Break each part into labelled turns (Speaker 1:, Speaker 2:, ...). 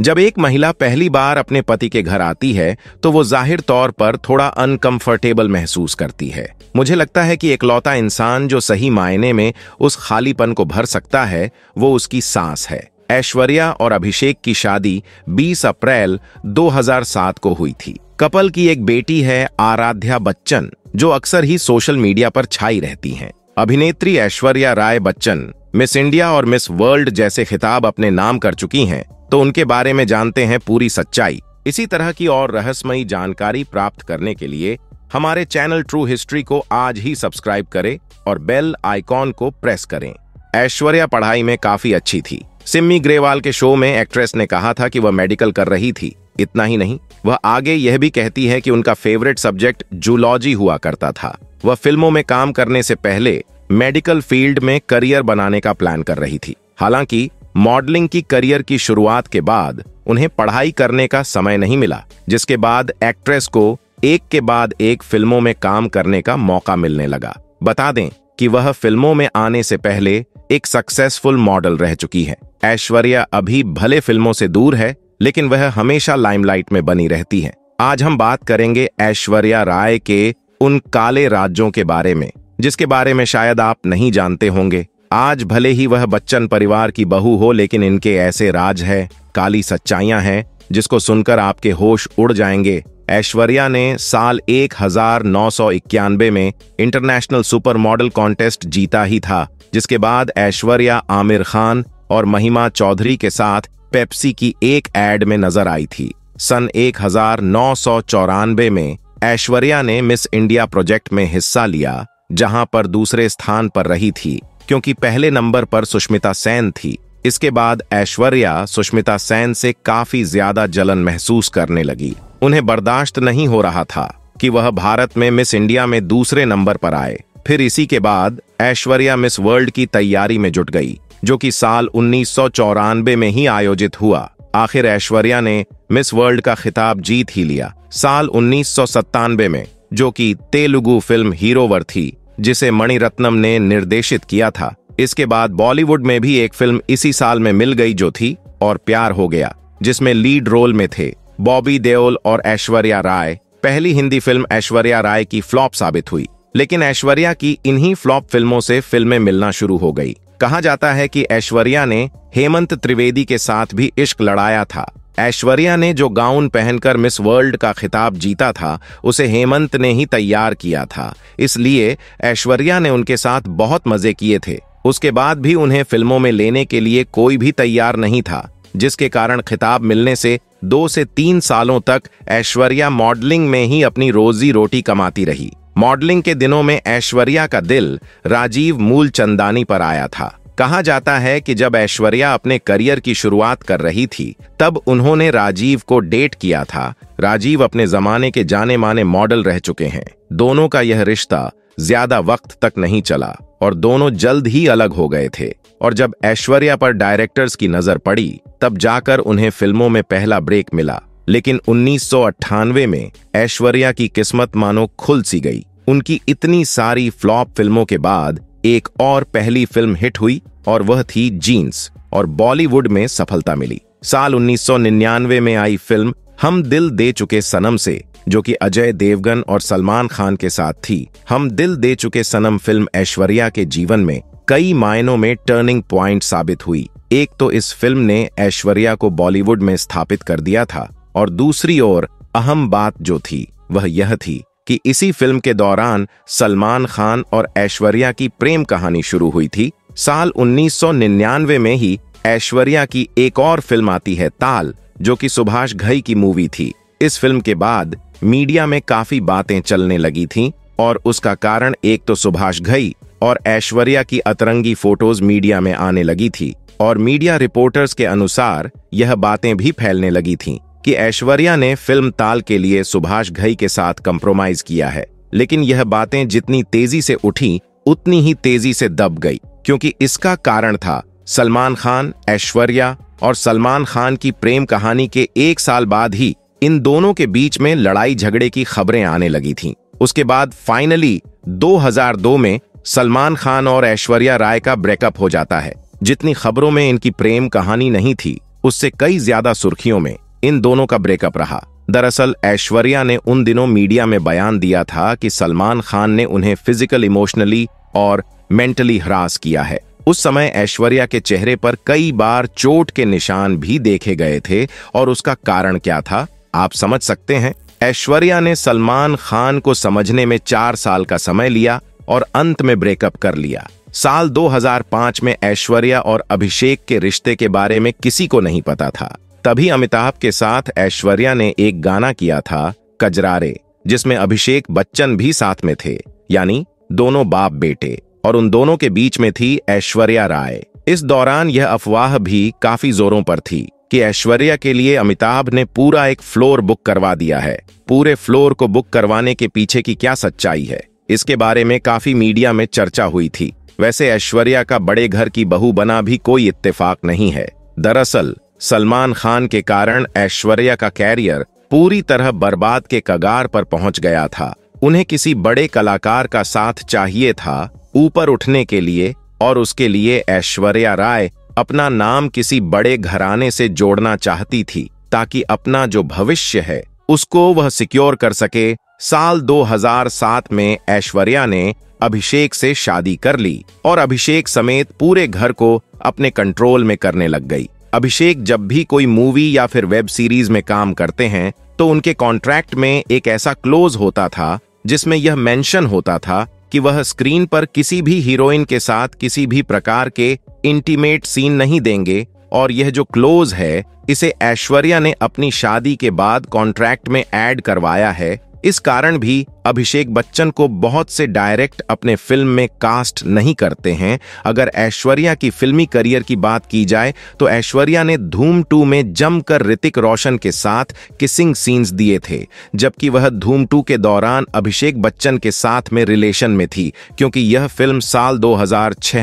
Speaker 1: जब एक महिला पहली बार अपने पति के घर आती है तो वो जाहिर तौर पर थोड़ा अनकंफर्टेबल महसूस करती है मुझे लगता है कि एकलौता इंसान जो सही मायने में उस खालीपन को भर सकता है वो उसकी सांस है ऐश्वर्या और अभिषेक की शादी 20 अप्रैल 2007 को हुई थी कपल की एक बेटी है आराध्या बच्चन जो अक्सर ही सोशल मीडिया पर छाई रहती हैं। अभिनेत्री ऐश्वर्या राय बच्चन मिस इंडिया और मिस वर्ल्ड जैसे खिताब अपने नाम कर चुकी हैं तो उनके बारे में जानते हैं पूरी सच्चाई इसी तरह की और रहस्यमयी जानकारी प्राप्त करने के लिए हमारे चैनल ट्रू हिस्ट्री को आज ही सब्सक्राइब करें और बेल आइकॉन को प्रेस करें ऐश्वर्या पढ़ाई में काफी अच्छी थी सिम्मी ग्रेवाल के शो में एक्ट्रेस ने कहा था कि वह मेडिकल कर रही थी इतना ही नहीं वह आगे यह भी कहती है कि उनका फेवरेट सब्जेक्ट जूलॉजी हुआ करता था वह फिल्मों में काम करने से पहले मेडिकल फील्ड में करियर बनाने का प्लान कर रही थी हालांकि मॉडलिंग की करियर की शुरुआत के बाद उन्हें पढ़ाई करने का समय नहीं मिला जिसके बाद एक्ट्रेस को एक के बाद एक फिल्मों में काम करने का मौका मिलने लगा बता दें कि वह फिल्मों में आने से पहले एक सक्सेसफुल मॉडल रह चुकी है ऐश्वर्या अभी भले फिल्मों से दूर है लेकिन वह हमेशा लाइमलाइट में बनी रहती है आज हम बात करेंगे ऐश्वर्या राय के उन काले राज्यों के बारे में जिसके बारे में शायद आप नहीं जानते होंगे आज भले ही वह बच्चन परिवार की बहू हो लेकिन इनके ऐसे राज है काली सच्चाइयां हैं जिसको सुनकर आपके होश उड़ जाएंगे ऐश्वर्या ने साल एक में इंटरनेशनल सुपर मॉडल कॉन्टेस्ट जीता ही था जिसके बाद ऐश्वर्या आमिर खान और महिमा चौधरी के साथ पेप्सी की एक एड में नजर आई थी सन एक में ऐश्वर्या ने मिस इंडिया प्रोजेक्ट में हिस्सा लिया जहां पर दूसरे स्थान पर रही थी क्योंकि पहले नंबर पर सुष्मिता सेन थी इसके बाद ऐश्वर्या सुष्मिता सेन से काफी ज्यादा जलन महसूस करने लगी उन्हें बर्दाश्त नहीं हो रहा था कि वह भारत में मिस इंडिया में दूसरे नंबर पर आए फिर इसी के बाद ऐश्वर्या मिस वर्ल्ड की तैयारी में जुट गई जो कि साल उन्नीस में ही आयोजित हुआ आखिर ऐश्वर्या ने मिस वर्ल्ड का खिताब जीत ही लिया साल उन्नीस में जो कि तेलुगु फिल्म हीरोवर थी जिसे मणिरत्नम ने निर्देशित किया था इसके बाद बॉलीवुड में भी एक फिल्म इसी साल में मिल गई जो थी और प्यार हो गया जिसमें लीड रोल में थे बॉबी देओल और ऐश्वर्या राय पहली हिंदी फिल्म ऐश्वर्या राय की फ्लॉप साबित हुई लेकिन ऐश्वर्या की इन्हीं फ्लॉप फिल्मों से फिल्में मिलना शुरू हो गई कहा जाता है कि ऐश्वर्या ने हेमंत त्रिवेदी के साथ भी इश्क लड़ाया था ऐश्वर्या ने जो गाउन पहनकर मिस वर्ल्ड का खिताब जीता था उसे हेमंत ने ही तैयार किया था इसलिए ऐश्वर्या ने उनके साथ बहुत मजे किए थे उसके बाद भी उन्हें फिल्मों में लेने के लिए कोई भी तैयार नहीं था जिसके कारण खिताब मिलने से दो से तीन सालों तक ऐश्वर्या मॉडलिंग में ही अपनी रोजी रोटी कमाती रही मॉडलिंग के दिनों में ऐश्वर्या का दिल राजीव मूलचंदानी पर आया था कहा जाता है कि जब ऐश्वर्या अपने करियर की शुरुआत कर रही थी तब उन्होंने राजीव को डेट किया था राजीव अपने जमाने के जाने माने मॉडल रह चुके हैं दोनों का यह रिश्ता ज्यादा वक्त तक नहीं चला और दोनों जल्द ही अलग हो गए थे और जब ऐश्वर्या पर डायरेक्टर्स की नजर पड़ी तब जाकर उन्हें फिल्मों में पहला ब्रेक मिला लेकिन उन्नीस में ऐश्वर्या की किस्मत मानो खुल सी गई उनकी इतनी सारी फ्लॉप फिल्मों के बाद एक और पहली फिल्म हिट हुई और वह थी जीन्स और बॉलीवुड में सफलता मिली साल 1999 में आई फिल्म हम दिल दे चुके सनम से जो कि अजय देवगन और सलमान खान के साथ थी हम दिल दे चुके सनम फिल्म ऐश्वर्या के जीवन में कई मायनों में टर्निंग प्वाइंट साबित हुई एक तो इस फिल्म ने ऐश्वर्या को बॉलीवुड में स्थापित कर दिया था और दूसरी ओर अहम बात जो थी वह यह थी कि इसी फिल्म के दौरान सलमान खान और ऐश्वर्या की प्रेम कहानी शुरू हुई थी साल 1999 में ही ऐश्वर्या की एक और फिल्म आती है ताल जो कि सुभाष घई की मूवी थी इस फिल्म के बाद मीडिया में काफी बातें चलने लगी थीं और उसका कारण एक तो सुभाष घई और ऐश्वर्या की अतरंगी फोटोज मीडिया में आने लगी थी और मीडिया रिपोर्टर्स के अनुसार यह बातें भी फैलने लगी थीं कि ऐश्वर्या ने फिल्म ताल के लिए सुभाष घई के साथ कंप्रोमाइज किया है लेकिन यह बातें जितनी तेजी से उठी उतनी ही तेजी से दब गई क्योंकि इसका कारण था सलमान खान ऐश्वर्या और सलमान खान की प्रेम कहानी के एक साल बाद ही इन दोनों के बीच में लड़ाई झगड़े की खबरें आने लगी थीं। उसके बाद फाइनली 2002 में सलमान खान और ऐश्वर्या राय का ब्रेकअप हो जाता है जितनी खबरों में इनकी प्रेम कहानी नहीं थी उससे कई ज्यादा सुर्खियों में इन दोनों का ब्रेकअप रहा दरअसल ऐश्वर्या ने उन दिनों मीडिया में बयान दिया था कि सलमान खान ने उन्हें फिजिकल इमोशनली और मेंटली हरास किया है उस समय ऐश्वर्या के चेहरे पर कई बार चोट के निशान भी देखे गए थे और उसका कारण क्या था आप समझ सकते हैं ऐश्वर्या ने सलमान खान को समझने में चार साल का समय लिया और अंत में ब्रेकअप कर लिया साल 2005 में ऐश्वर्या और अभिषेक के रिश्ते के बारे में किसी को नहीं पता था तभी अमिताभ के साथ ऐश्वर्या ने एक गाना किया था कजरारे जिसमें अभिषेक बच्चन भी साथ में थे यानी दोनों बाप बेटे और उन दोनों के बीच में थी ऐश्वर्या राय इस दौरान यह अफवाह भी काफी जोरों पर थी कि ऐश्वर्या के लिए अमिताभ ने पूरा एक फ्लोर बुक करवा दिया है पूरे फ्लोर को बुक करवाने के पीछे की क्या सच्चाई है इसके बारे में काफी मीडिया में चर्चा हुई थी वैसे ऐश्वर्या का बड़े घर की बहू बना भी कोई इत्तेफाक नहीं है दरअसल सलमान खान के कारण ऐश्वर्या का कैरियर पूरी तरह बर्बाद के कगार पर पहुंच गया था उन्हें किसी बड़े कलाकार का साथ चाहिए था ऊपर उठने के लिए और उसके लिए ऐश्वर्या राय अपना नाम किसी बड़े घराने से जोड़ना चाहती थी ताकि अपना जो भविष्य है उसको वह सिक्योर कर सके साल 2007 में ऐश्वर्या ने अभिषेक से शादी कर ली और अभिषेक समेत पूरे घर को अपने कंट्रोल में करने लग गई अभिषेक जब भी कोई मूवी या फिर वेब सीरीज में काम करते हैं तो उनके कॉन्ट्रैक्ट में एक ऐसा क्लोज होता था जिसमें यह मेंशन होता था कि वह स्क्रीन पर किसी भी हीरोइन के साथ किसी भी प्रकार के इंटीमेट सीन नहीं देंगे और यह जो क्लोज है इसे ऐश्वर्या ने अपनी शादी के बाद कॉन्ट्रैक्ट में ऐड करवाया है इस कारण भी अभिषेक बच्चन को बहुत से डायरेक्ट अपने फिल्म में कास्ट नहीं करते हैं अगर ऐश्वर्या की फिल्मी करियर की बात की जाए तो ऐश्वर्या ने धूम टू में जमकर ऋतिक रोशन के साथ किसिंग सीन्स दिए थे जबकि वह धूम टू के दौरान अभिषेक बच्चन के साथ में रिलेशन में थी क्योंकि यह फिल्म साल दो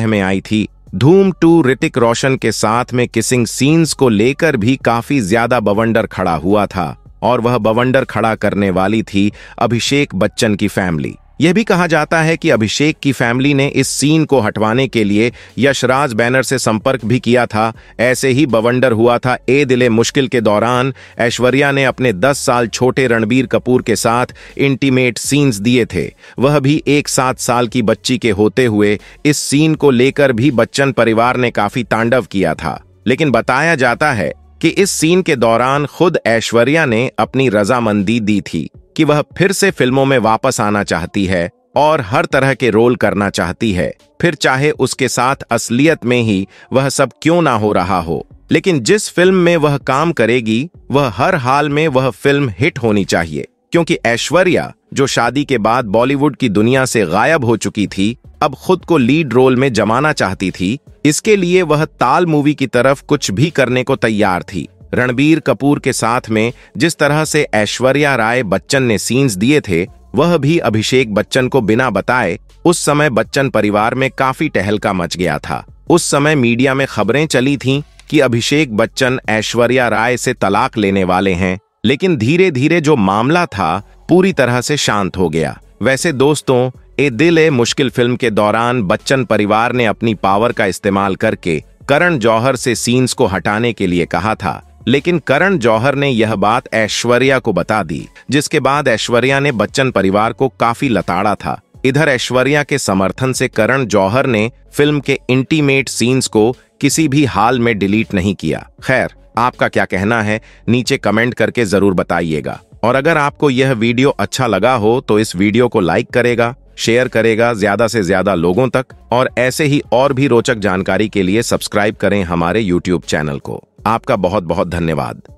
Speaker 1: में आई थी धूम टू ऋतिक रोशन के साथ में किसिंग सीन्स को लेकर भी काफी ज्यादा बवंडर खड़ा हुआ था और वह बवंडर खड़ा करने वाली थी अभिषेक बच्चन की फैमिली यह भी कहा जाता है कि अभिषेक की फैमिली ने इस सीन को हटवाने के लिए यशराज बैनर से संपर्क भी किया था ऐसे ही बवंडर हुआ था ए दिले मुश्किल के दौरान ऐश्वर्या ने अपने 10 साल छोटे रणबीर कपूर के साथ इंटीमेट सीन्स दिए थे वह भी एक सात साल की बच्ची के होते हुए इस सीन को लेकर भी बच्चन परिवार ने काफी तांडव किया था लेकिन बताया जाता है कि इस सीन के दौरान खुद ऐश्वर्या ने अपनी रजामंदी दी थी कि वह फिर से फिल्मों में वापस आना चाहती है और हर तरह के रोल करना चाहती है फिर चाहे उसके साथ असलियत में ही वह सब क्यों ना हो रहा हो लेकिन जिस फिल्म में वह काम करेगी वह हर हाल में वह फिल्म हिट होनी चाहिए क्योंकि ऐश्वर्या जो शादी के बाद बॉलीवुड की दुनिया से गायब हो चुकी थी अब खुद को लीड रोल में जमाना चाहती थी इसके लिए वह ताल मूवी की तरफ कुछ भी करने को तैयार थी रणबीर कपूर के साथ में जिस तरह से ऐश्वर्या राय बच्चन ने सीन्स दिए थे वह भी अभिषेक बच्चन को बिना बताए उस समय बच्चन परिवार में काफी टहलका मच गया था उस समय मीडिया में खबरें चली थीं कि अभिषेक बच्चन ऐश्वर्या राय से तलाक लेने वाले हैं लेकिन धीरे धीरे जो मामला था पूरी तरह से शांत हो गया वैसे दोस्तों ए दिल ए मुश्किल फिल्म के दौरान बच्चन परिवार ने अपनी पावर का इस्तेमाल करके करण जौहर से सीन्स को हटाने के लिए कहा था लेकिन करण जौहर ने यह बात ऐश्वर्या को बता दी जिसके बाद ऐश्वर्या ने बच्चन परिवार को काफी लताड़ा था इधर ऐश्वर्या के समर्थन से करण जौहर ने फिल्म के इंटीमेट सीन्स को किसी भी हाल में डिलीट नहीं किया खैर आपका क्या कहना है नीचे कमेंट करके जरूर बताइएगा और अगर आपको यह वीडियो अच्छा लगा हो तो इस वीडियो को लाइक करेगा शेयर करेगा ज्यादा से ज्यादा लोगों तक और ऐसे ही और भी रोचक जानकारी के लिए सब्सक्राइब करें हमारे यूट्यूब चैनल को आपका बहुत बहुत धन्यवाद